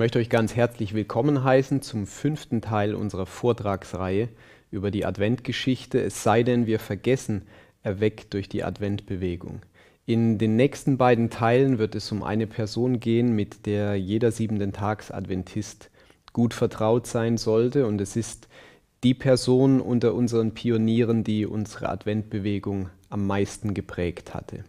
möchte euch ganz herzlich willkommen heißen zum fünften Teil unserer Vortragsreihe über die Adventgeschichte, es sei denn, wir vergessen, erweckt durch die Adventbewegung. In den nächsten beiden Teilen wird es um eine Person gehen, mit der jeder siebenden Tags Adventist gut vertraut sein sollte und es ist die Person unter unseren Pionieren, die unsere Adventbewegung am meisten geprägt hatte.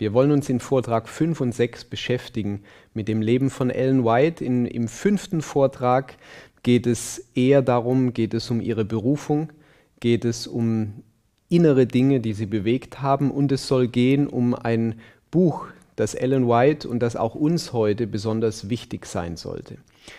Wir wollen uns in Vortrag 5 und 6 beschäftigen mit dem Leben von Ellen White. In, Im fünften Vortrag geht es eher darum, geht es um ihre Berufung, geht es um innere Dinge, die sie bewegt haben und es soll gehen um ein Buch, das Ellen White und das auch uns heute besonders wichtig sein sollte.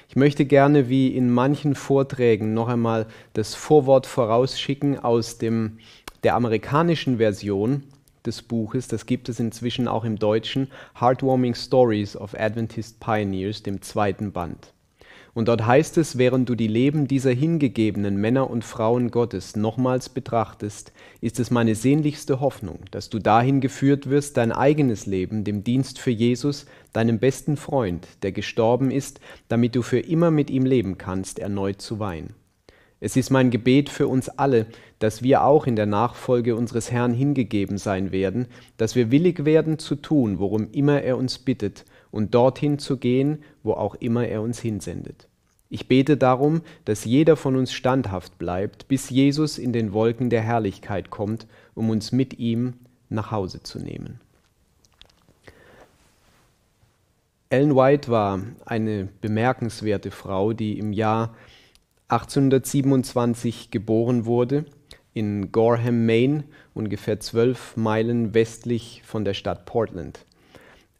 Ich möchte gerne wie in manchen Vorträgen noch einmal das Vorwort vorausschicken aus dem, der amerikanischen Version, des Buches, das gibt es inzwischen auch im Deutschen, Heartwarming Stories of Adventist Pioneers, dem zweiten Band. Und dort heißt es, während du die Leben dieser hingegebenen Männer und Frauen Gottes nochmals betrachtest, ist es meine sehnlichste Hoffnung, dass du dahin geführt wirst, dein eigenes Leben dem Dienst für Jesus, deinem besten Freund, der gestorben ist, damit du für immer mit ihm leben kannst, erneut zu weihen. Es ist mein Gebet für uns alle, dass wir auch in der Nachfolge unseres Herrn hingegeben sein werden, dass wir willig werden zu tun, worum immer er uns bittet, und dorthin zu gehen, wo auch immer er uns hinsendet. Ich bete darum, dass jeder von uns standhaft bleibt, bis Jesus in den Wolken der Herrlichkeit kommt, um uns mit ihm nach Hause zu nehmen. Ellen White war eine bemerkenswerte Frau, die im Jahr 1827 geboren wurde, in Gorham, Maine, ungefähr zwölf Meilen westlich von der Stadt Portland.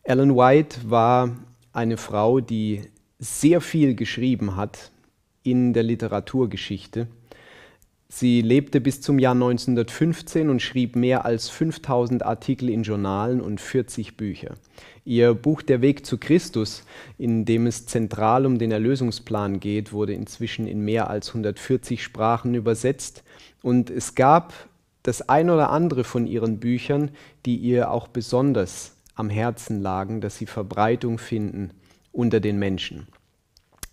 Ellen White war eine Frau, die sehr viel geschrieben hat in der Literaturgeschichte Sie lebte bis zum Jahr 1915 und schrieb mehr als 5000 Artikel in Journalen und 40 Bücher. Ihr Buch Der Weg zu Christus, in dem es zentral um den Erlösungsplan geht, wurde inzwischen in mehr als 140 Sprachen übersetzt und es gab das ein oder andere von ihren Büchern, die ihr auch besonders am Herzen lagen, dass sie Verbreitung finden unter den Menschen.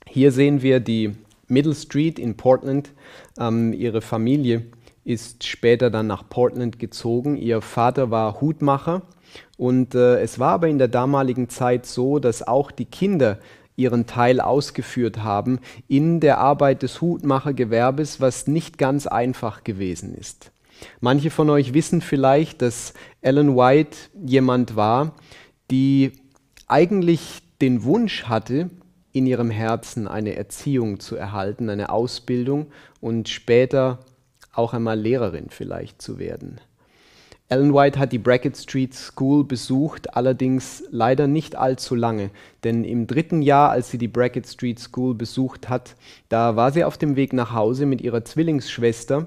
Hier sehen wir die Middle Street in Portland. Ähm, ihre Familie ist später dann nach Portland gezogen. Ihr Vater war Hutmacher und äh, es war aber in der damaligen Zeit so, dass auch die Kinder ihren Teil ausgeführt haben in der Arbeit des Hutmachergewerbes, was nicht ganz einfach gewesen ist. Manche von euch wissen vielleicht, dass Ellen White jemand war, die eigentlich den Wunsch hatte, in ihrem Herzen eine Erziehung zu erhalten, eine Ausbildung und später auch einmal Lehrerin vielleicht zu werden. Ellen White hat die Brackett Street School besucht, allerdings leider nicht allzu lange, denn im dritten Jahr, als sie die Brackett Street School besucht hat, da war sie auf dem Weg nach Hause mit ihrer Zwillingsschwester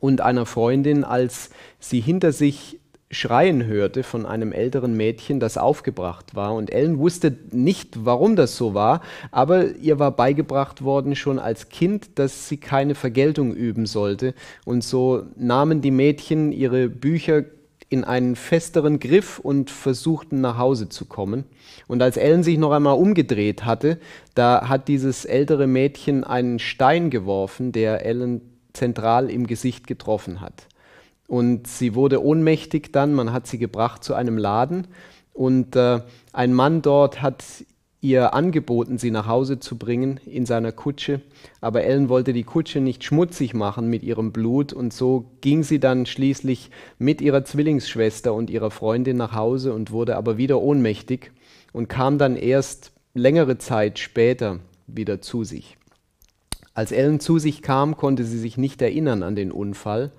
und einer Freundin, als sie hinter sich Schreien hörte von einem älteren Mädchen, das aufgebracht war. Und Ellen wusste nicht, warum das so war, aber ihr war beigebracht worden schon als Kind, dass sie keine Vergeltung üben sollte. Und so nahmen die Mädchen ihre Bücher in einen festeren Griff und versuchten nach Hause zu kommen. Und als Ellen sich noch einmal umgedreht hatte, da hat dieses ältere Mädchen einen Stein geworfen, der Ellen zentral im Gesicht getroffen hat. Und sie wurde ohnmächtig dann, man hat sie gebracht zu einem Laden und äh, ein Mann dort hat ihr angeboten, sie nach Hause zu bringen in seiner Kutsche, aber Ellen wollte die Kutsche nicht schmutzig machen mit ihrem Blut und so ging sie dann schließlich mit ihrer Zwillingsschwester und ihrer Freundin nach Hause und wurde aber wieder ohnmächtig und kam dann erst längere Zeit später wieder zu sich. Als Ellen zu sich kam, konnte sie sich nicht erinnern an den Unfall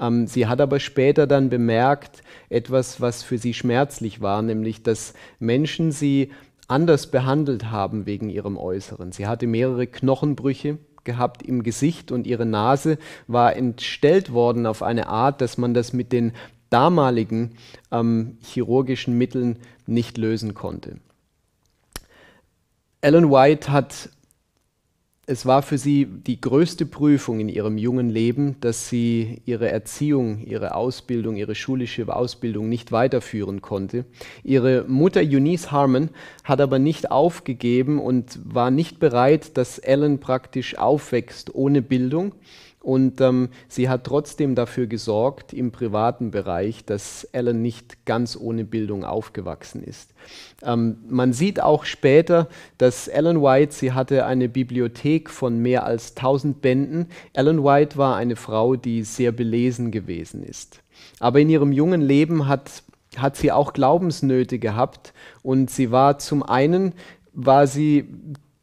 ähm, sie hat aber später dann bemerkt, etwas, was für sie schmerzlich war, nämlich dass Menschen sie anders behandelt haben wegen ihrem Äußeren. Sie hatte mehrere Knochenbrüche gehabt im Gesicht und ihre Nase war entstellt worden auf eine Art, dass man das mit den damaligen ähm, chirurgischen Mitteln nicht lösen konnte. Ellen White hat es war für sie die größte Prüfung in ihrem jungen Leben, dass sie ihre Erziehung, ihre Ausbildung, ihre schulische Ausbildung nicht weiterführen konnte. Ihre Mutter Eunice Harmon hat aber nicht aufgegeben und war nicht bereit, dass Ellen praktisch aufwächst ohne Bildung und ähm, sie hat trotzdem dafür gesorgt im privaten Bereich, dass Ellen nicht ganz ohne Bildung aufgewachsen ist. Ähm, man sieht auch später, dass Ellen White, sie hatte eine Bibliothek von mehr als 1000 Bänden. Ellen White war eine Frau, die sehr belesen gewesen ist. Aber in ihrem jungen Leben hat, hat sie auch Glaubensnöte gehabt und sie war zum einen, war sie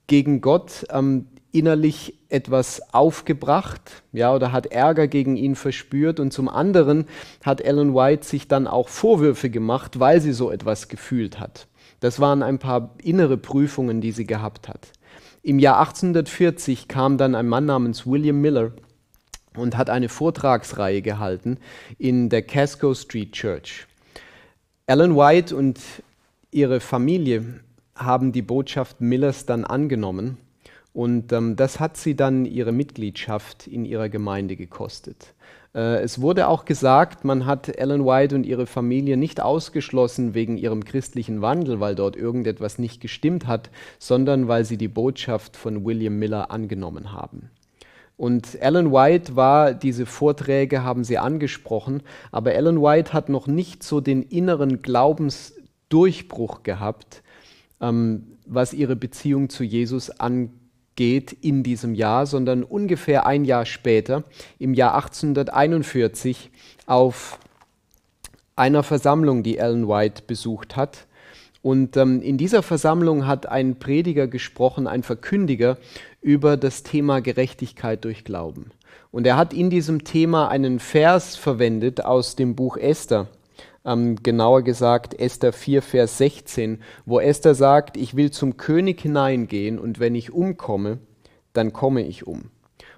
gegen Gott ähm, innerlich etwas aufgebracht, ja, oder hat Ärger gegen ihn verspürt und zum anderen hat Ellen White sich dann auch Vorwürfe gemacht, weil sie so etwas gefühlt hat. Das waren ein paar innere Prüfungen, die sie gehabt hat. Im Jahr 1840 kam dann ein Mann namens William Miller und hat eine Vortragsreihe gehalten in der Casco Street Church. Ellen White und ihre Familie haben die Botschaft Millers dann angenommen und ähm, das hat sie dann ihre Mitgliedschaft in ihrer Gemeinde gekostet. Äh, es wurde auch gesagt, man hat Ellen White und ihre Familie nicht ausgeschlossen wegen ihrem christlichen Wandel, weil dort irgendetwas nicht gestimmt hat, sondern weil sie die Botschaft von William Miller angenommen haben. Und Ellen White war, diese Vorträge haben sie angesprochen, aber Ellen White hat noch nicht so den inneren Glaubensdurchbruch gehabt, ähm, was ihre Beziehung zu Jesus angeht geht in diesem Jahr, sondern ungefähr ein Jahr später, im Jahr 1841, auf einer Versammlung, die Ellen White besucht hat. Und ähm, in dieser Versammlung hat ein Prediger gesprochen, ein Verkündiger über das Thema Gerechtigkeit durch Glauben. Und er hat in diesem Thema einen Vers verwendet aus dem Buch Esther ähm, genauer gesagt Esther 4, Vers 16, wo Esther sagt, ich will zum König hineingehen und wenn ich umkomme, dann komme ich um.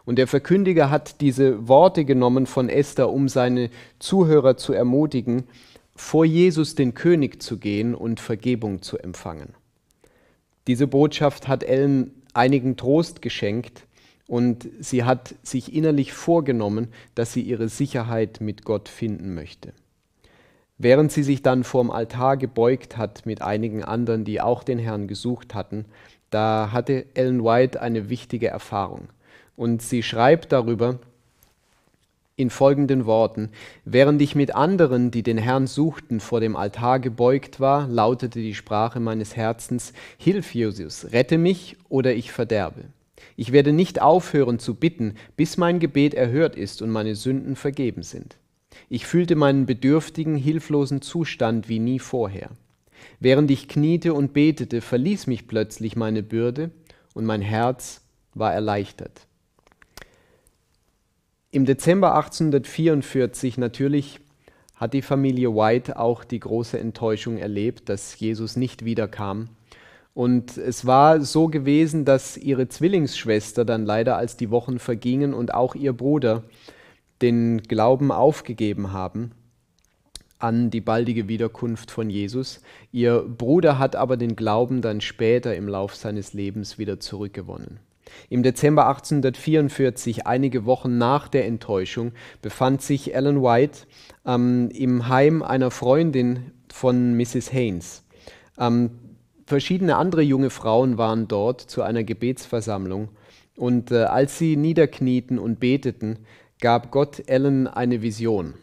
Und der Verkündiger hat diese Worte genommen von Esther, um seine Zuhörer zu ermutigen, vor Jesus den König zu gehen und Vergebung zu empfangen. Diese Botschaft hat Ellen einigen Trost geschenkt und sie hat sich innerlich vorgenommen, dass sie ihre Sicherheit mit Gott finden möchte. Während sie sich dann vorm Altar gebeugt hat mit einigen anderen, die auch den Herrn gesucht hatten, da hatte Ellen White eine wichtige Erfahrung. Und sie schreibt darüber in folgenden Worten, während ich mit anderen, die den Herrn suchten, vor dem Altar gebeugt war, lautete die Sprache meines Herzens, Hilf Jesus, rette mich oder ich verderbe. Ich werde nicht aufhören zu bitten, bis mein Gebet erhört ist und meine Sünden vergeben sind. Ich fühlte meinen bedürftigen, hilflosen Zustand wie nie vorher. Während ich kniete und betete, verließ mich plötzlich meine Bürde und mein Herz war erleichtert. Im Dezember 1844 natürlich hat die Familie White auch die große Enttäuschung erlebt, dass Jesus nicht wiederkam. Und es war so gewesen, dass ihre Zwillingsschwester dann leider, als die Wochen vergingen und auch ihr Bruder, den Glauben aufgegeben haben an die baldige Wiederkunft von Jesus. Ihr Bruder hat aber den Glauben dann später im Lauf seines Lebens wieder zurückgewonnen. Im Dezember 1844, einige Wochen nach der Enttäuschung, befand sich Ellen White ähm, im Heim einer Freundin von Mrs. Haynes. Ähm, verschiedene andere junge Frauen waren dort zu einer Gebetsversammlung und äh, als sie niederknieten und beteten, gab Gott Ellen eine Vision.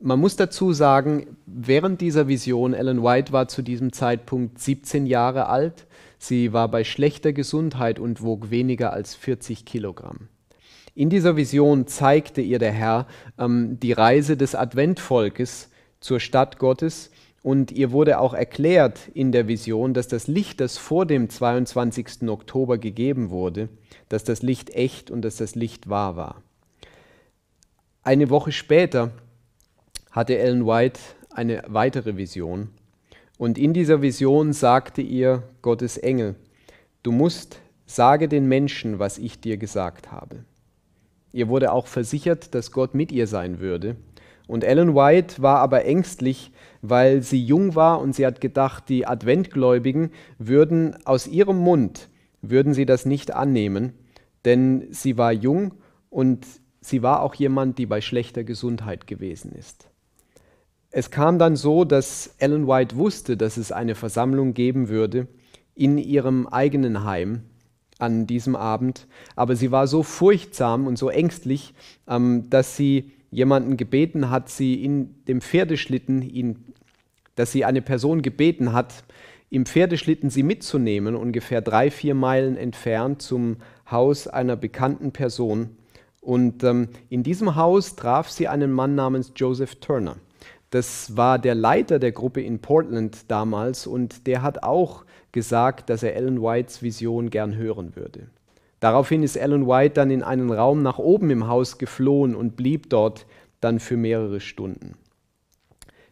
Man muss dazu sagen, während dieser Vision, Ellen White war zu diesem Zeitpunkt 17 Jahre alt, sie war bei schlechter Gesundheit und wog weniger als 40 Kilogramm. In dieser Vision zeigte ihr der Herr ähm, die Reise des Adventvolkes zur Stadt Gottes und ihr wurde auch erklärt in der Vision, dass das Licht, das vor dem 22. Oktober gegeben wurde, dass das Licht echt und dass das Licht wahr war. Eine Woche später hatte Ellen White eine weitere Vision. Und in dieser Vision sagte ihr Gottes Engel, du musst, sage den Menschen, was ich dir gesagt habe. Ihr wurde auch versichert, dass Gott mit ihr sein würde. Und Ellen White war aber ängstlich, weil sie jung war und sie hat gedacht, die Adventgläubigen würden aus ihrem Mund, würden sie das nicht annehmen, denn sie war jung und sie war auch jemand, die bei schlechter Gesundheit gewesen ist. Es kam dann so, dass Ellen White wusste, dass es eine Versammlung geben würde in ihrem eigenen Heim an diesem Abend, aber sie war so furchtsam und so ängstlich, ähm, dass sie jemanden gebeten hat, sie in dem Pferdeschlitten, ihn, dass sie eine Person gebeten hat, im Pferdeschlitten sie mitzunehmen, ungefähr drei, vier Meilen entfernt zum Haus einer bekannten Person, und ähm, in diesem Haus traf sie einen Mann namens Joseph Turner. Das war der Leiter der Gruppe in Portland damals und der hat auch gesagt, dass er Ellen Whites Vision gern hören würde. Daraufhin ist Ellen White dann in einen Raum nach oben im Haus geflohen und blieb dort dann für mehrere Stunden.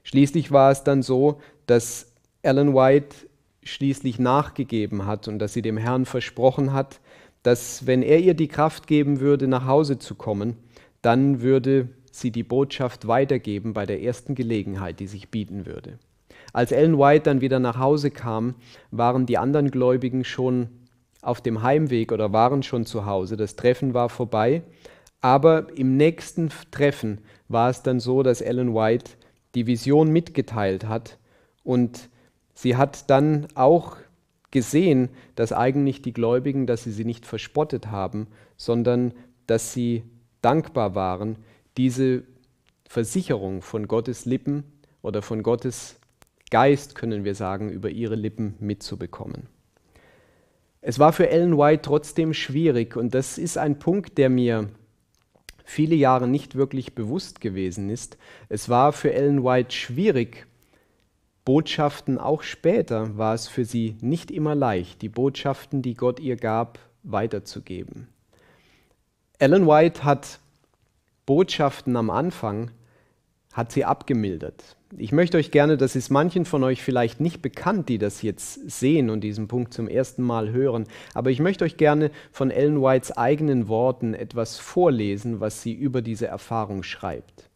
Schließlich war es dann so, dass Ellen White schließlich nachgegeben hat und dass sie dem Herrn versprochen hat, dass wenn er ihr die Kraft geben würde, nach Hause zu kommen, dann würde sie die Botschaft weitergeben bei der ersten Gelegenheit, die sich bieten würde. Als Ellen White dann wieder nach Hause kam, waren die anderen Gläubigen schon auf dem Heimweg oder waren schon zu Hause. Das Treffen war vorbei, aber im nächsten Treffen war es dann so, dass Ellen White die Vision mitgeteilt hat und sie hat dann auch gesehen, dass eigentlich die Gläubigen, dass sie sie nicht verspottet haben, sondern dass sie dankbar waren, diese Versicherung von Gottes Lippen oder von Gottes Geist, können wir sagen, über ihre Lippen mitzubekommen. Es war für Ellen White trotzdem schwierig und das ist ein Punkt, der mir viele Jahre nicht wirklich bewusst gewesen ist. Es war für Ellen White schwierig, Botschaften auch später war es für sie nicht immer leicht, die Botschaften, die Gott ihr gab, weiterzugeben. Ellen White hat Botschaften am Anfang, hat sie abgemildert. Ich möchte euch gerne, das ist manchen von euch vielleicht nicht bekannt, die das jetzt sehen und diesen Punkt zum ersten Mal hören, aber ich möchte euch gerne von Ellen Whites eigenen Worten etwas vorlesen, was sie über diese Erfahrung schreibt.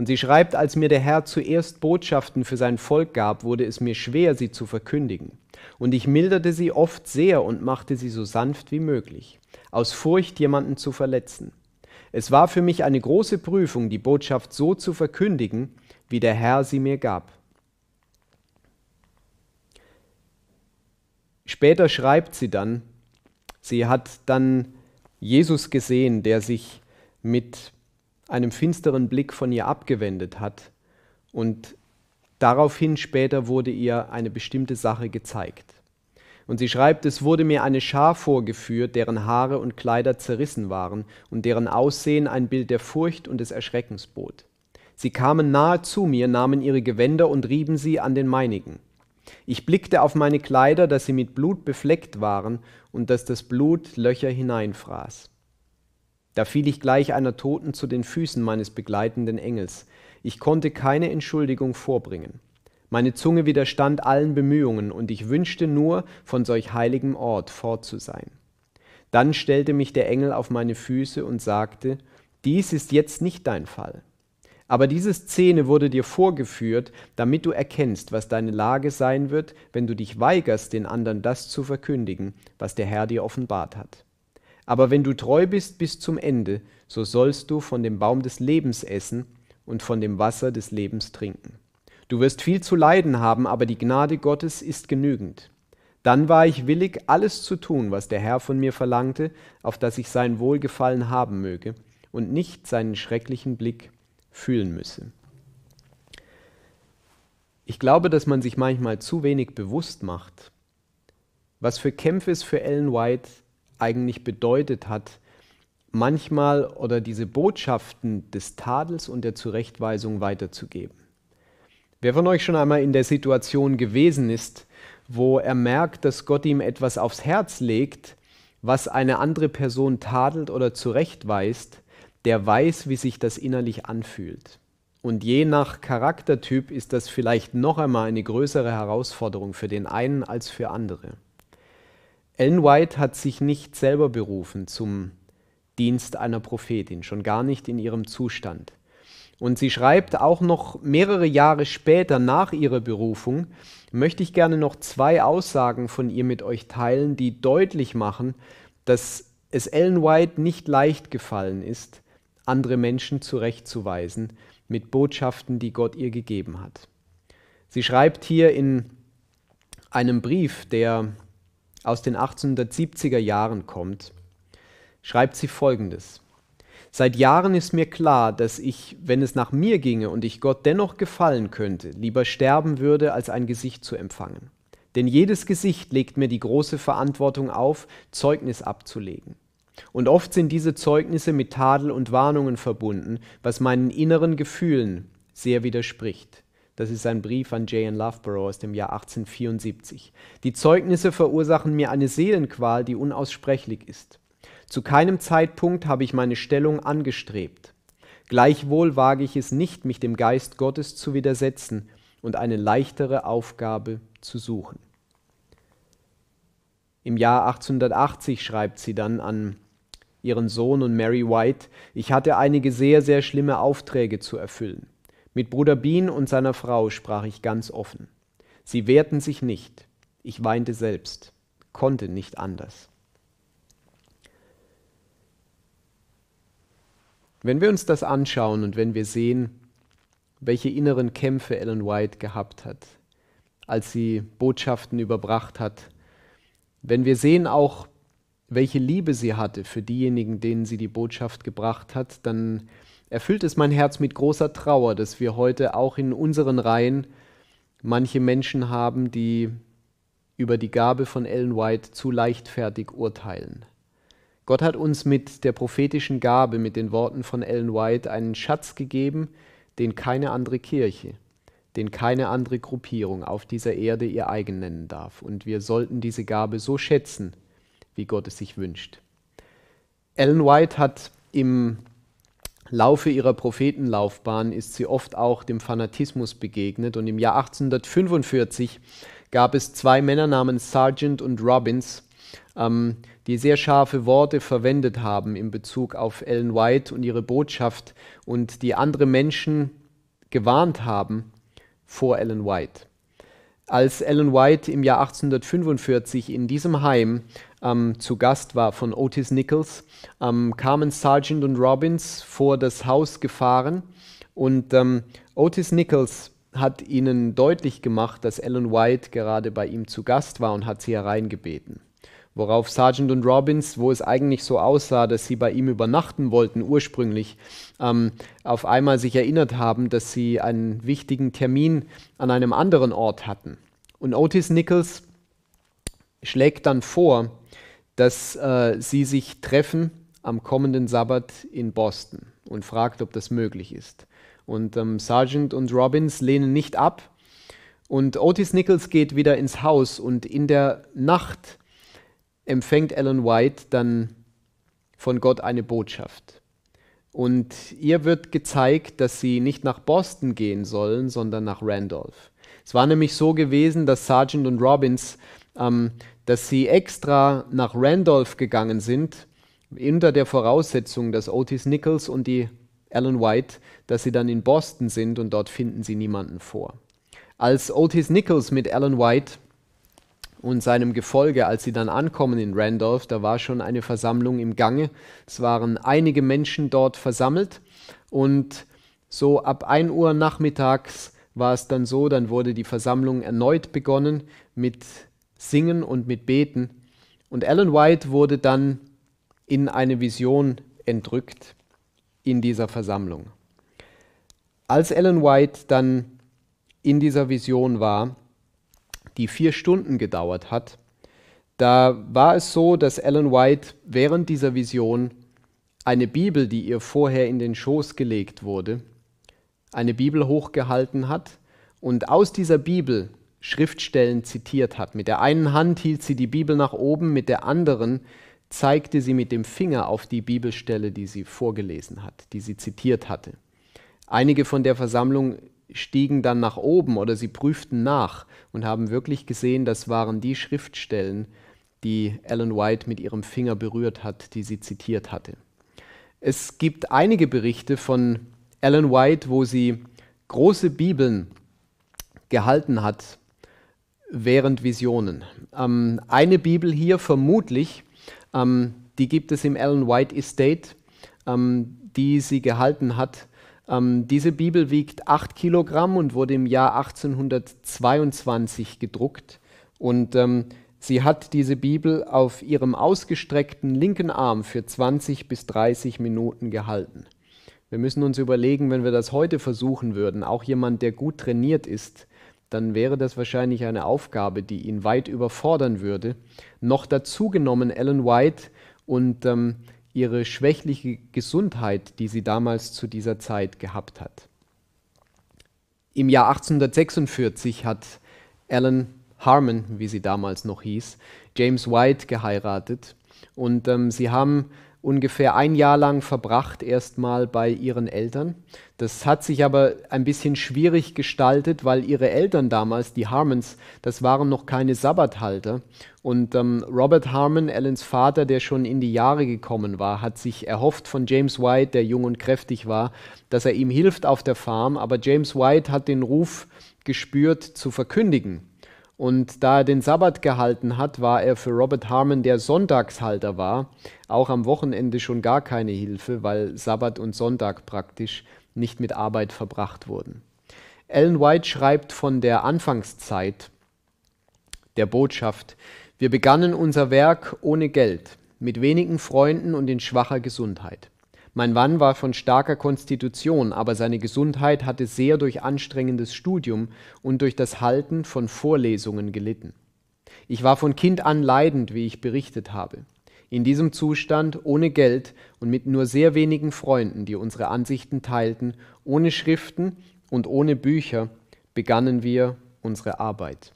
Und sie schreibt, als mir der Herr zuerst Botschaften für sein Volk gab, wurde es mir schwer, sie zu verkündigen. Und ich milderte sie oft sehr und machte sie so sanft wie möglich, aus Furcht, jemanden zu verletzen. Es war für mich eine große Prüfung, die Botschaft so zu verkündigen, wie der Herr sie mir gab. Später schreibt sie dann, sie hat dann Jesus gesehen, der sich mit einem finsteren Blick von ihr abgewendet hat und daraufhin später wurde ihr eine bestimmte Sache gezeigt. Und sie schreibt, es wurde mir eine Schar vorgeführt, deren Haare und Kleider zerrissen waren und deren Aussehen ein Bild der Furcht und des Erschreckens bot. Sie kamen nahe zu mir, nahmen ihre Gewänder und rieben sie an den meinigen. Ich blickte auf meine Kleider, dass sie mit Blut befleckt waren und dass das Blut Löcher hineinfraß. Da fiel ich gleich einer Toten zu den Füßen meines begleitenden Engels. Ich konnte keine Entschuldigung vorbringen. Meine Zunge widerstand allen Bemühungen, und ich wünschte nur, von solch heiligem Ort fort zu sein. Dann stellte mich der Engel auf meine Füße und sagte, dies ist jetzt nicht dein Fall. Aber diese Szene wurde dir vorgeführt, damit du erkennst, was deine Lage sein wird, wenn du dich weigerst, den anderen das zu verkündigen, was der Herr dir offenbart hat. Aber wenn du treu bist bis zum Ende, so sollst du von dem Baum des Lebens essen und von dem Wasser des Lebens trinken. Du wirst viel zu leiden haben, aber die Gnade Gottes ist genügend. Dann war ich willig, alles zu tun, was der Herr von mir verlangte, auf dass ich sein Wohlgefallen haben möge und nicht seinen schrecklichen Blick fühlen müsse. Ich glaube, dass man sich manchmal zu wenig bewusst macht, was für Kämpfe es für Ellen White eigentlich bedeutet hat. Manchmal oder diese Botschaften des Tadels und der Zurechtweisung weiterzugeben. Wer von euch schon einmal in der Situation gewesen ist, wo er merkt, dass Gott ihm etwas aufs Herz legt, was eine andere Person tadelt oder zurechtweist, der weiß, wie sich das innerlich anfühlt. Und je nach Charaktertyp ist das vielleicht noch einmal eine größere Herausforderung für den einen als für andere. Ellen White hat sich nicht selber berufen zum Dienst einer Prophetin, schon gar nicht in ihrem Zustand. Und sie schreibt auch noch mehrere Jahre später nach ihrer Berufung, möchte ich gerne noch zwei Aussagen von ihr mit euch teilen, die deutlich machen, dass es Ellen White nicht leicht gefallen ist, andere Menschen zurechtzuweisen mit Botschaften, die Gott ihr gegeben hat. Sie schreibt hier in einem Brief, der aus den 1870er Jahren kommt, schreibt sie Folgendes. Seit Jahren ist mir klar, dass ich, wenn es nach mir ginge und ich Gott dennoch gefallen könnte, lieber sterben würde, als ein Gesicht zu empfangen. Denn jedes Gesicht legt mir die große Verantwortung auf, Zeugnis abzulegen. Und oft sind diese Zeugnisse mit Tadel und Warnungen verbunden, was meinen inneren Gefühlen sehr widerspricht. Das ist ein Brief an J.N. Loughborough aus dem Jahr 1874. Die Zeugnisse verursachen mir eine Seelenqual, die unaussprechlich ist. Zu keinem Zeitpunkt habe ich meine Stellung angestrebt. Gleichwohl wage ich es nicht, mich dem Geist Gottes zu widersetzen und eine leichtere Aufgabe zu suchen. Im Jahr 1880 schreibt sie dann an ihren Sohn und Mary White, ich hatte einige sehr, sehr schlimme Aufträge zu erfüllen. Mit Bruder Bean und seiner Frau sprach ich ganz offen. Sie wehrten sich nicht. Ich weinte selbst, konnte nicht anders. Wenn wir uns das anschauen und wenn wir sehen, welche inneren Kämpfe Ellen White gehabt hat, als sie Botschaften überbracht hat, wenn wir sehen auch, welche Liebe sie hatte für diejenigen, denen sie die Botschaft gebracht hat, dann erfüllt es mein Herz mit großer Trauer, dass wir heute auch in unseren Reihen manche Menschen haben, die über die Gabe von Ellen White zu leichtfertig urteilen. Gott hat uns mit der prophetischen Gabe, mit den Worten von Ellen White, einen Schatz gegeben, den keine andere Kirche, den keine andere Gruppierung auf dieser Erde ihr eigen nennen darf. Und wir sollten diese Gabe so schätzen, wie Gott es sich wünscht. Ellen White hat im Laufe ihrer Prophetenlaufbahn ist sie oft auch dem Fanatismus begegnet und im Jahr 1845 gab es zwei Männer namens Sargent und Robbins, ähm, die sehr scharfe Worte verwendet haben in Bezug auf Ellen White und ihre Botschaft und die andere Menschen gewarnt haben vor Ellen White. Als Ellen White im Jahr 1845 in diesem Heim ähm, zu Gast war von Otis Nichols, ähm, kamen Sergeant und Robbins vor das Haus gefahren und ähm, Otis Nichols hat ihnen deutlich gemacht, dass Ellen White gerade bei ihm zu Gast war und hat sie hereingebeten. Worauf Sergeant und Robbins, wo es eigentlich so aussah, dass sie bei ihm übernachten wollten ursprünglich, ähm, auf einmal sich erinnert haben, dass sie einen wichtigen Termin an einem anderen Ort hatten. Und Otis Nichols schlägt dann vor, dass äh, sie sich treffen am kommenden Sabbat in Boston und fragt, ob das möglich ist. Und ähm, Sargent und Robbins lehnen nicht ab. Und Otis Nichols geht wieder ins Haus und in der Nacht empfängt Ellen White dann von Gott eine Botschaft. Und ihr wird gezeigt, dass sie nicht nach Boston gehen sollen, sondern nach Randolph. Es war nämlich so gewesen, dass Sargent und Robbins ähm, dass sie extra nach Randolph gegangen sind, unter der Voraussetzung, dass Otis Nichols und die Ellen White, dass sie dann in Boston sind und dort finden sie niemanden vor. Als Otis Nichols mit Ellen White und seinem Gefolge, als sie dann ankommen in Randolph, da war schon eine Versammlung im Gange. Es waren einige Menschen dort versammelt und so ab 1 Uhr nachmittags war es dann so, dann wurde die Versammlung erneut begonnen mit Singen und mit Beten. Und Ellen White wurde dann in eine Vision entrückt in dieser Versammlung. Als Ellen White dann in dieser Vision war, die vier Stunden gedauert hat, da war es so, dass Ellen White während dieser Vision eine Bibel, die ihr vorher in den Schoß gelegt wurde, eine Bibel hochgehalten hat und aus dieser Bibel Schriftstellen zitiert hat. Mit der einen Hand hielt sie die Bibel nach oben, mit der anderen zeigte sie mit dem Finger auf die Bibelstelle, die sie vorgelesen hat, die sie zitiert hatte. Einige von der Versammlung stiegen dann nach oben oder sie prüften nach und haben wirklich gesehen, das waren die Schriftstellen, die Ellen White mit ihrem Finger berührt hat, die sie zitiert hatte. Es gibt einige Berichte von Ellen White, wo sie große Bibeln gehalten hat während Visionen. Ähm, eine Bibel hier vermutlich, ähm, die gibt es im Ellen White Estate, ähm, die sie gehalten hat. Ähm, diese Bibel wiegt 8 Kilogramm und wurde im Jahr 1822 gedruckt. Und ähm, sie hat diese Bibel auf ihrem ausgestreckten linken Arm für 20 bis 30 Minuten gehalten. Wir müssen uns überlegen, wenn wir das heute versuchen würden, auch jemand, der gut trainiert ist, dann wäre das wahrscheinlich eine Aufgabe, die ihn weit überfordern würde. Noch dazu genommen Ellen White und ähm, ihre schwächliche Gesundheit, die sie damals zu dieser Zeit gehabt hat. Im Jahr 1846 hat Ellen Harmon, wie sie damals noch hieß, James White geheiratet und ähm, sie haben ungefähr ein Jahr lang verbracht, erstmal bei ihren Eltern. Das hat sich aber ein bisschen schwierig gestaltet, weil ihre Eltern damals, die Harmons, das waren noch keine Sabbathalter. Und ähm, Robert Harmon, Ellens Vater, der schon in die Jahre gekommen war, hat sich erhofft von James White, der jung und kräftig war, dass er ihm hilft auf der Farm. Aber James White hat den Ruf gespürt, zu verkündigen. Und da er den Sabbat gehalten hat, war er für Robert Harmon, der Sonntagshalter war, auch am Wochenende schon gar keine Hilfe, weil Sabbat und Sonntag praktisch nicht mit Arbeit verbracht wurden. Ellen White schreibt von der Anfangszeit der Botschaft, wir begannen unser Werk ohne Geld, mit wenigen Freunden und in schwacher Gesundheit. Mein Mann war von starker Konstitution, aber seine Gesundheit hatte sehr durch anstrengendes Studium und durch das Halten von Vorlesungen gelitten. Ich war von Kind an leidend, wie ich berichtet habe. In diesem Zustand, ohne Geld und mit nur sehr wenigen Freunden, die unsere Ansichten teilten, ohne Schriften und ohne Bücher, begannen wir unsere Arbeit.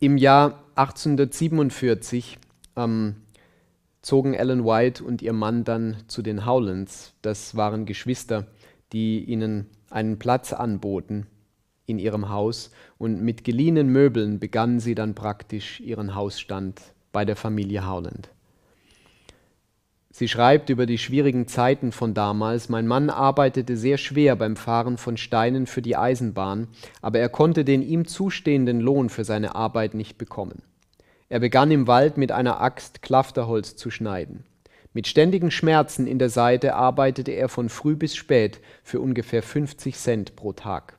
Im Jahr 1847 ähm, zogen Ellen White und ihr Mann dann zu den Howlands. Das waren Geschwister, die ihnen einen Platz anboten in ihrem Haus und mit geliehenen Möbeln begannen sie dann praktisch ihren Hausstand bei der Familie Howland. Sie schreibt über die schwierigen Zeiten von damals, mein Mann arbeitete sehr schwer beim Fahren von Steinen für die Eisenbahn, aber er konnte den ihm zustehenden Lohn für seine Arbeit nicht bekommen. Er begann im Wald mit einer Axt Klafterholz zu schneiden. Mit ständigen Schmerzen in der Seite arbeitete er von früh bis spät für ungefähr 50 Cent pro Tag.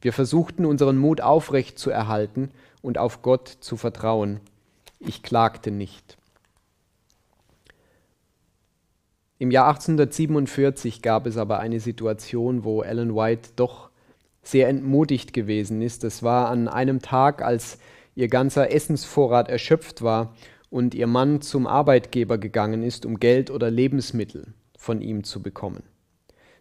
Wir versuchten unseren Mut aufrecht zu erhalten und auf Gott zu vertrauen. Ich klagte nicht. Im Jahr 1847 gab es aber eine Situation, wo Ellen White doch sehr entmutigt gewesen ist. Das war an einem Tag, als ihr ganzer Essensvorrat erschöpft war und ihr Mann zum Arbeitgeber gegangen ist, um Geld oder Lebensmittel von ihm zu bekommen.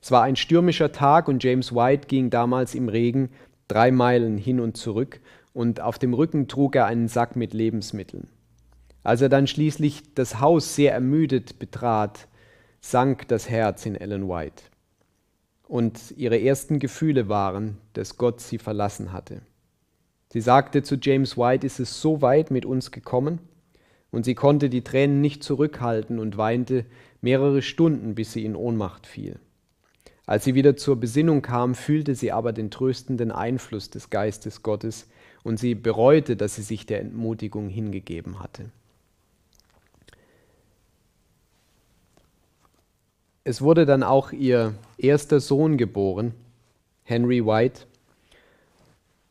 Es war ein stürmischer Tag und James White ging damals im Regen drei Meilen hin und zurück und auf dem Rücken trug er einen Sack mit Lebensmitteln. Als er dann schließlich das Haus sehr ermüdet betrat, sank das Herz in Ellen White. Und ihre ersten Gefühle waren, dass Gott sie verlassen hatte. Sie sagte zu James White, ist es so weit mit uns gekommen? Und sie konnte die Tränen nicht zurückhalten und weinte mehrere Stunden, bis sie in Ohnmacht fiel. Als sie wieder zur Besinnung kam, fühlte sie aber den tröstenden Einfluss des Geistes Gottes und sie bereute, dass sie sich der Entmutigung hingegeben hatte. Es wurde dann auch ihr erster Sohn geboren, Henry White.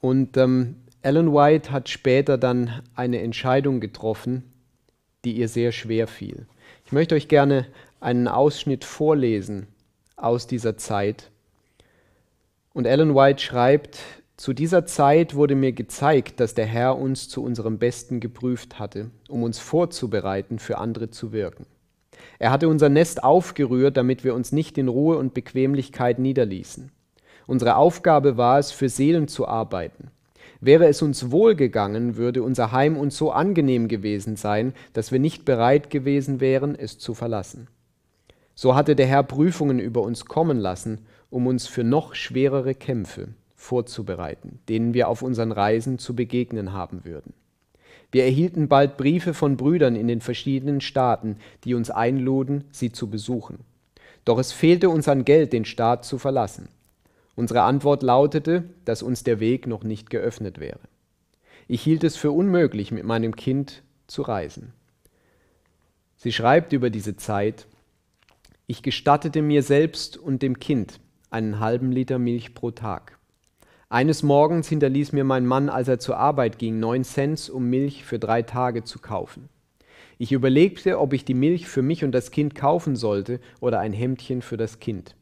Und ähm, Ellen White hat später dann eine Entscheidung getroffen, die ihr sehr schwer fiel. Ich möchte euch gerne einen Ausschnitt vorlesen aus dieser Zeit. Und Ellen White schreibt, zu dieser Zeit wurde mir gezeigt, dass der Herr uns zu unserem Besten geprüft hatte, um uns vorzubereiten, für andere zu wirken. Er hatte unser Nest aufgerührt, damit wir uns nicht in Ruhe und Bequemlichkeit niederließen. Unsere Aufgabe war es, für Seelen zu arbeiten, Wäre es uns wohlgegangen, würde unser Heim uns so angenehm gewesen sein, dass wir nicht bereit gewesen wären, es zu verlassen. So hatte der Herr Prüfungen über uns kommen lassen, um uns für noch schwerere Kämpfe vorzubereiten, denen wir auf unseren Reisen zu begegnen haben würden. Wir erhielten bald Briefe von Brüdern in den verschiedenen Staaten, die uns einluden, sie zu besuchen. Doch es fehlte uns an Geld, den Staat zu verlassen. Unsere Antwort lautete, dass uns der Weg noch nicht geöffnet wäre. Ich hielt es für unmöglich, mit meinem Kind zu reisen. Sie schreibt über diese Zeit, ich gestattete mir selbst und dem Kind einen halben Liter Milch pro Tag. Eines Morgens hinterließ mir mein Mann, als er zur Arbeit ging, neun Cent, um Milch für drei Tage zu kaufen. Ich überlegte, ob ich die Milch für mich und das Kind kaufen sollte oder ein Hemdchen für das Kind.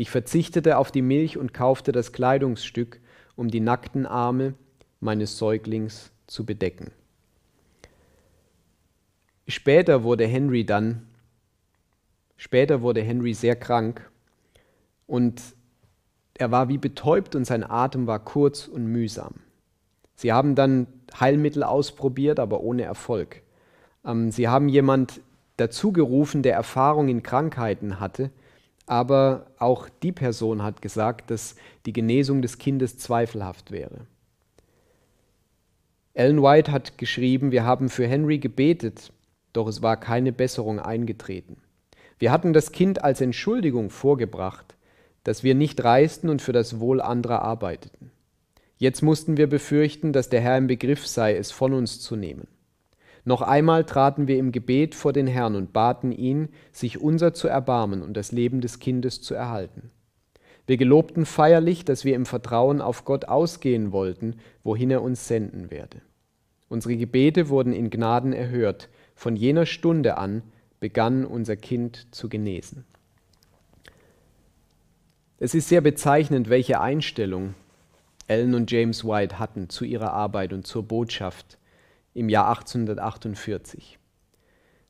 Ich verzichtete auf die Milch und kaufte das Kleidungsstück, um die nackten Arme meines Säuglings zu bedecken. Später wurde Henry dann, später wurde Henry sehr krank und er war wie betäubt und sein Atem war kurz und mühsam. Sie haben dann Heilmittel ausprobiert, aber ohne Erfolg. Ähm, sie haben jemand dazugerufen, der Erfahrung in Krankheiten hatte, aber auch die Person hat gesagt, dass die Genesung des Kindes zweifelhaft wäre. Ellen White hat geschrieben, wir haben für Henry gebetet, doch es war keine Besserung eingetreten. Wir hatten das Kind als Entschuldigung vorgebracht, dass wir nicht reisten und für das Wohl anderer arbeiteten. Jetzt mussten wir befürchten, dass der Herr im Begriff sei, es von uns zu nehmen. Noch einmal traten wir im Gebet vor den Herrn und baten ihn, sich unser zu erbarmen und das Leben des Kindes zu erhalten. Wir gelobten feierlich, dass wir im Vertrauen auf Gott ausgehen wollten, wohin er uns senden werde. Unsere Gebete wurden in Gnaden erhört. Von jener Stunde an begann unser Kind zu genesen. Es ist sehr bezeichnend, welche Einstellung Ellen und James White hatten zu ihrer Arbeit und zur Botschaft im Jahr 1848.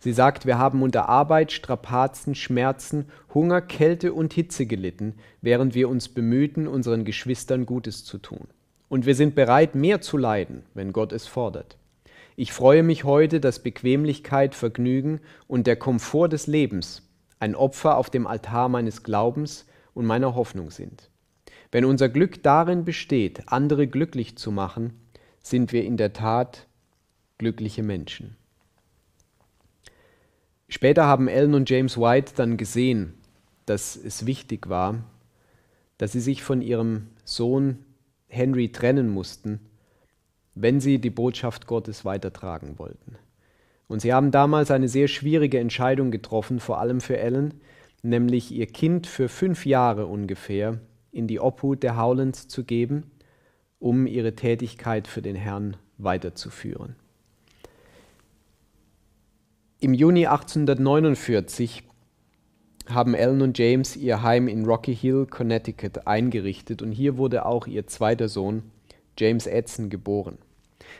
Sie sagt, wir haben unter Arbeit, Strapazen, Schmerzen, Hunger, Kälte und Hitze gelitten, während wir uns bemühten, unseren Geschwistern Gutes zu tun. Und wir sind bereit, mehr zu leiden, wenn Gott es fordert. Ich freue mich heute, dass Bequemlichkeit, Vergnügen und der Komfort des Lebens ein Opfer auf dem Altar meines Glaubens und meiner Hoffnung sind. Wenn unser Glück darin besteht, andere glücklich zu machen, sind wir in der Tat glückliche Menschen. Später haben Ellen und James White dann gesehen, dass es wichtig war, dass sie sich von ihrem Sohn Henry trennen mussten, wenn sie die Botschaft Gottes weitertragen wollten. Und sie haben damals eine sehr schwierige Entscheidung getroffen, vor allem für Ellen, nämlich ihr Kind für fünf Jahre ungefähr in die Obhut der Howlands zu geben, um ihre Tätigkeit für den Herrn weiterzuführen. Im Juni 1849 haben Ellen und James ihr Heim in Rocky Hill, Connecticut eingerichtet und hier wurde auch ihr zweiter Sohn, James Edson, geboren.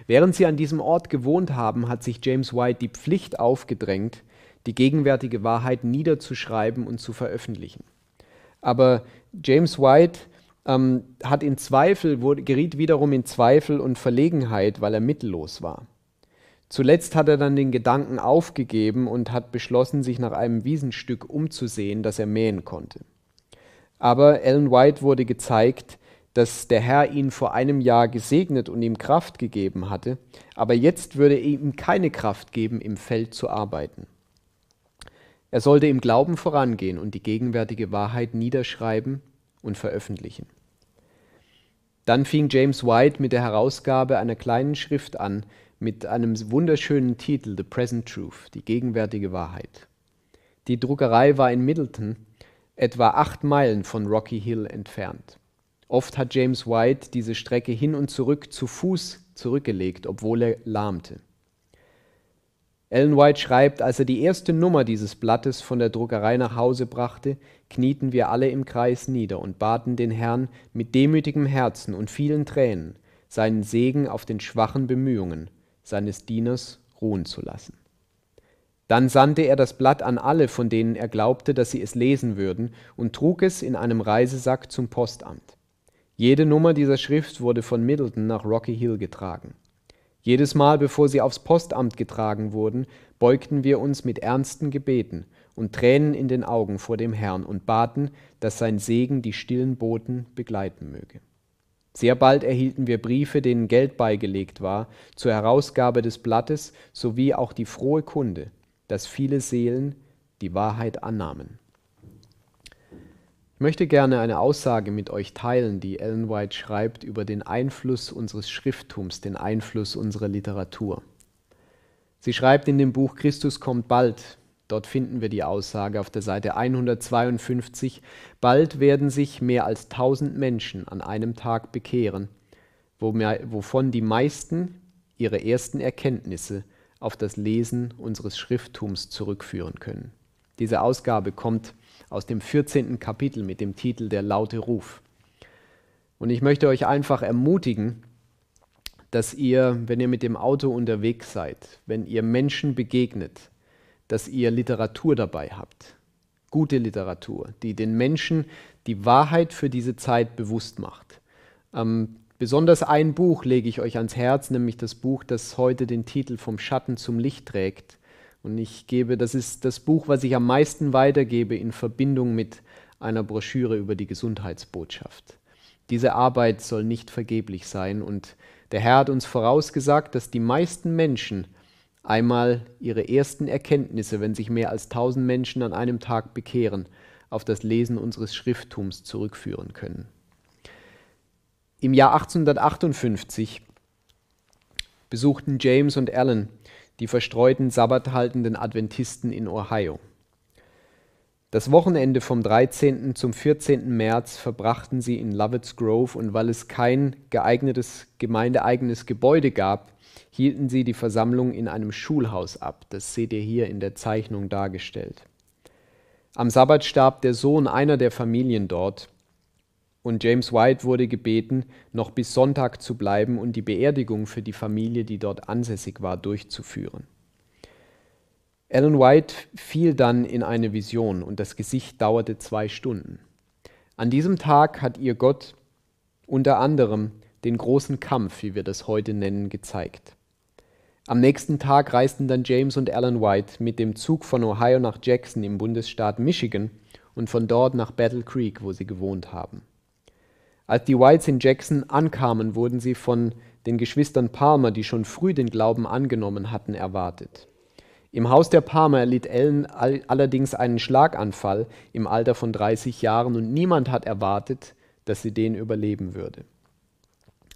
Während sie an diesem Ort gewohnt haben, hat sich James White die Pflicht aufgedrängt, die gegenwärtige Wahrheit niederzuschreiben und zu veröffentlichen. Aber James White ähm, hat in Zweifel, wurde, geriet wiederum in Zweifel und Verlegenheit, weil er mittellos war. Zuletzt hat er dann den Gedanken aufgegeben und hat beschlossen, sich nach einem Wiesenstück umzusehen, das er mähen konnte. Aber Ellen White wurde gezeigt, dass der Herr ihn vor einem Jahr gesegnet und ihm Kraft gegeben hatte, aber jetzt würde er ihm keine Kraft geben, im Feld zu arbeiten. Er sollte im Glauben vorangehen und die gegenwärtige Wahrheit niederschreiben und veröffentlichen. Dann fing James White mit der Herausgabe einer kleinen Schrift an, mit einem wunderschönen Titel The Present Truth, die gegenwärtige Wahrheit. Die Druckerei war in Middleton, etwa acht Meilen von Rocky Hill entfernt. Oft hat James White diese Strecke hin und zurück zu Fuß zurückgelegt, obwohl er lahmte. Ellen White schreibt, als er die erste Nummer dieses Blattes von der Druckerei nach Hause brachte, knieten wir alle im Kreis nieder und baten den Herrn mit demütigem Herzen und vielen Tränen seinen Segen auf den schwachen Bemühungen seines Dieners ruhen zu lassen. Dann sandte er das Blatt an alle, von denen er glaubte, dass sie es lesen würden, und trug es in einem Reisesack zum Postamt. Jede Nummer dieser Schrift wurde von Middleton nach Rocky Hill getragen. Jedes Mal, bevor sie aufs Postamt getragen wurden, beugten wir uns mit ernsten Gebeten und Tränen in den Augen vor dem Herrn und baten, dass sein Segen die stillen Boten begleiten möge. Sehr bald erhielten wir Briefe, denen Geld beigelegt war, zur Herausgabe des Blattes sowie auch die frohe Kunde, dass viele Seelen die Wahrheit annahmen. Ich möchte gerne eine Aussage mit euch teilen, die Ellen White schreibt über den Einfluss unseres Schrifttums, den Einfluss unserer Literatur. Sie schreibt in dem Buch Christus kommt bald, Dort finden wir die Aussage auf der Seite 152, bald werden sich mehr als 1000 Menschen an einem Tag bekehren, wovon die meisten ihre ersten Erkenntnisse auf das Lesen unseres Schrifttums zurückführen können. Diese Ausgabe kommt aus dem 14. Kapitel mit dem Titel Der laute Ruf. Und ich möchte euch einfach ermutigen, dass ihr, wenn ihr mit dem Auto unterwegs seid, wenn ihr Menschen begegnet, dass ihr Literatur dabei habt. Gute Literatur, die den Menschen die Wahrheit für diese Zeit bewusst macht. Ähm, besonders ein Buch lege ich euch ans Herz, nämlich das Buch, das heute den Titel Vom Schatten zum Licht trägt. Und ich gebe, das ist das Buch, was ich am meisten weitergebe in Verbindung mit einer Broschüre über die Gesundheitsbotschaft. Diese Arbeit soll nicht vergeblich sein und der Herr hat uns vorausgesagt, dass die meisten Menschen Einmal ihre ersten Erkenntnisse, wenn sich mehr als tausend Menschen an einem Tag bekehren, auf das Lesen unseres Schrifttums zurückführen können. Im Jahr 1858 besuchten James und Allen die verstreuten sabbathaltenden Adventisten in Ohio. Das Wochenende vom 13. zum 14. März verbrachten sie in Lovett's Grove und weil es kein geeignetes gemeindeeigenes Gebäude gab, hielten sie die Versammlung in einem Schulhaus ab. Das seht ihr hier in der Zeichnung dargestellt. Am Sabbat starb der Sohn einer der Familien dort und James White wurde gebeten, noch bis Sonntag zu bleiben und die Beerdigung für die Familie, die dort ansässig war, durchzuführen. Ellen White fiel dann in eine Vision und das Gesicht dauerte zwei Stunden. An diesem Tag hat ihr Gott unter anderem den großen Kampf, wie wir das heute nennen, gezeigt. Am nächsten Tag reisten dann James und Alan White mit dem Zug von Ohio nach Jackson im Bundesstaat Michigan und von dort nach Battle Creek, wo sie gewohnt haben. Als die Whites in Jackson ankamen, wurden sie von den Geschwistern Palmer, die schon früh den Glauben angenommen hatten, erwartet. Im Haus der Palmer erlitt Ellen allerdings einen Schlaganfall im Alter von 30 Jahren und niemand hat erwartet, dass sie den überleben würde.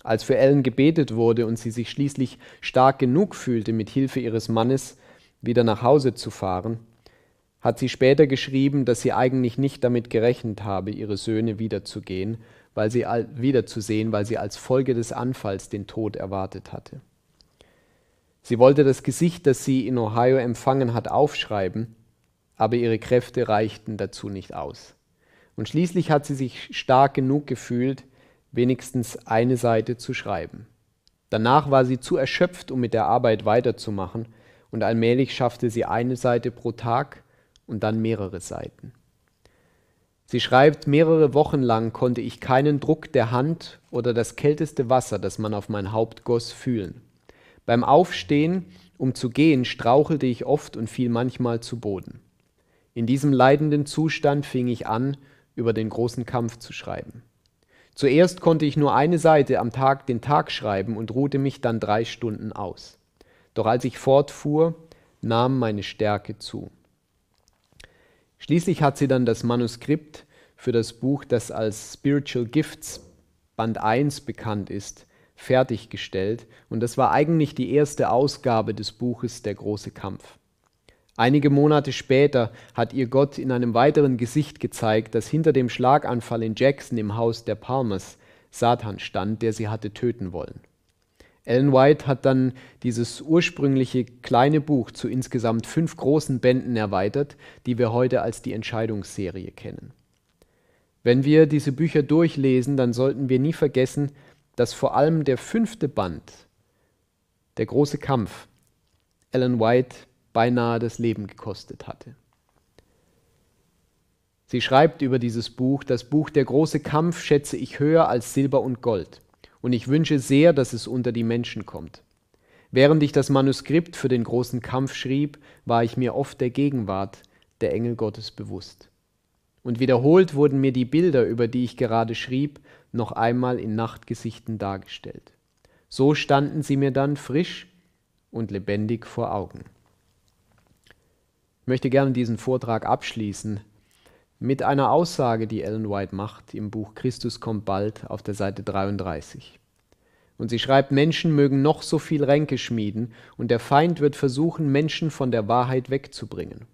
Als für Ellen gebetet wurde und sie sich schließlich stark genug fühlte, mit Hilfe ihres Mannes wieder nach Hause zu fahren, hat sie später geschrieben, dass sie eigentlich nicht damit gerechnet habe, ihre Söhne wiederzugehen, weil sie wiederzusehen, weil sie als Folge des Anfalls den Tod erwartet hatte. Sie wollte das Gesicht, das sie in Ohio empfangen hat, aufschreiben, aber ihre Kräfte reichten dazu nicht aus. Und schließlich hat sie sich stark genug gefühlt, wenigstens eine Seite zu schreiben. Danach war sie zu erschöpft, um mit der Arbeit weiterzumachen, und allmählich schaffte sie eine Seite pro Tag und dann mehrere Seiten. Sie schreibt, mehrere Wochen lang konnte ich keinen Druck der Hand oder das kälteste Wasser, das man auf mein Haupt goss, fühlen. Beim Aufstehen, um zu gehen, strauchelte ich oft und fiel manchmal zu Boden. In diesem leidenden Zustand fing ich an, über den großen Kampf zu schreiben. Zuerst konnte ich nur eine Seite am Tag den Tag schreiben und ruhte mich dann drei Stunden aus. Doch als ich fortfuhr, nahm meine Stärke zu. Schließlich hat sie dann das Manuskript für das Buch, das als Spiritual Gifts Band 1 bekannt ist, fertiggestellt und das war eigentlich die erste Ausgabe des Buches Der große Kampf. Einige Monate später hat ihr Gott in einem weiteren Gesicht gezeigt, dass hinter dem Schlaganfall in Jackson im Haus der Palmers Satan stand, der sie hatte töten wollen. Ellen White hat dann dieses ursprüngliche kleine Buch zu insgesamt fünf großen Bänden erweitert, die wir heute als die Entscheidungsserie kennen. Wenn wir diese Bücher durchlesen, dann sollten wir nie vergessen, dass vor allem der fünfte Band, der große Kampf, Ellen White beinahe das Leben gekostet hatte. Sie schreibt über dieses Buch, das Buch Der große Kampf schätze ich höher als Silber und Gold, und ich wünsche sehr, dass es unter die Menschen kommt. Während ich das Manuskript für den großen Kampf schrieb, war ich mir oft der Gegenwart der Engel Gottes bewusst. Und wiederholt wurden mir die Bilder, über die ich gerade schrieb, noch einmal in Nachtgesichten dargestellt. So standen sie mir dann frisch und lebendig vor Augen. Ich möchte gerne diesen Vortrag abschließen mit einer Aussage, die Ellen White macht im Buch Christus kommt bald auf der Seite 33. Und sie schreibt, Menschen mögen noch so viel Ränke schmieden, und der Feind wird versuchen, Menschen von der Wahrheit wegzubringen.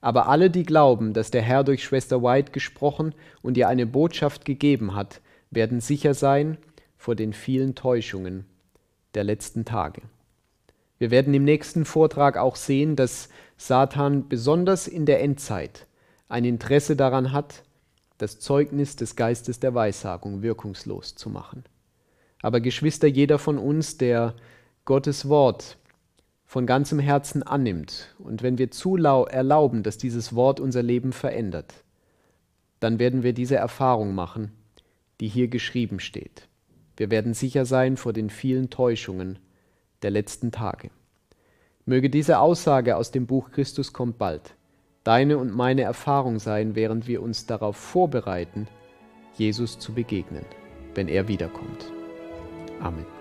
Aber alle, die glauben, dass der Herr durch Schwester White gesprochen und ihr eine Botschaft gegeben hat, werden sicher sein vor den vielen Täuschungen der letzten Tage. Wir werden im nächsten Vortrag auch sehen, dass Satan besonders in der Endzeit ein Interesse daran hat, das Zeugnis des Geistes der Weissagung wirkungslos zu machen. Aber Geschwister, jeder von uns, der Gottes Wort von ganzem Herzen annimmt und wenn wir zulau erlauben, dass dieses Wort unser Leben verändert, dann werden wir diese Erfahrung machen, die hier geschrieben steht. Wir werden sicher sein vor den vielen Täuschungen der letzten Tage. Möge diese Aussage aus dem Buch Christus kommt bald deine und meine Erfahrung sein, während wir uns darauf vorbereiten, Jesus zu begegnen, wenn er wiederkommt. Amen.